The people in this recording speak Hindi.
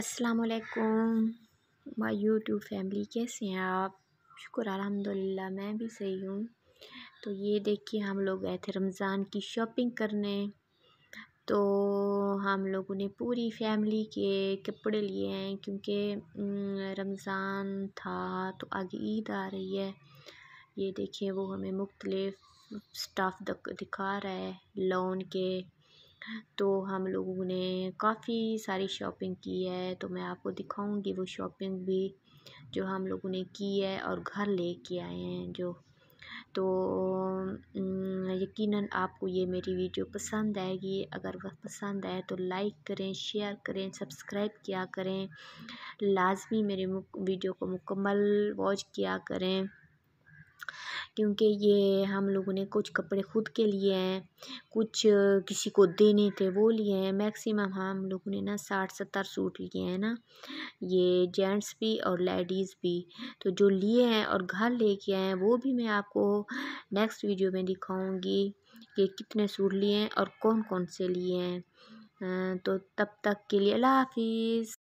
असलकुम माई यूट्यूब फैमिली कैसे हैं आप शुक्र अलहमदिल्ला मैं भी सही हूँ तो ये देखिए हम लोग गए थे रमज़ान की शॉपिंग करने तो हम लोगों ने पूरी फैमिली के कपड़े लिए हैं क्योंकि रमज़ान था तो आगे ईद आ रही है ये देखिए वो हमें मुख्तलिफ़ स्टफ़ दिखा रहा है लोन के तो हम लोगों ने काफ़ी सारी शॉपिंग की है तो मैं आपको दिखाऊंगी वो शॉपिंग भी जो हम लोगों ने की है और घर लेके आए हैं जो तो यकीनन आपको ये मेरी वीडियो पसंद आएगी अगर वह पसंद आए तो लाइक करें शेयर करें सब्सक्राइब किया करें लाजमी मेरे वीडियो को मुकम्मल वॉच किया करें क्योंकि ये हम लोगों ने कुछ कपड़े ख़ुद के लिए हैं कुछ किसी को देने थे वो लिए हैं मैक्सिमम हम लोगों ने ना साठ सत्तर सूट लिए हैं ना ये जेंट्स भी और लेडीज़ भी तो जो लिए हैं और घर लेके आए हैं वो भी मैं आपको नेक्स्ट वीडियो में दिखाऊँगी कि कितने सूट लिए हैं और कौन कौन से लिए हैं तो तब तक के लिए अल्लाह हाफिज़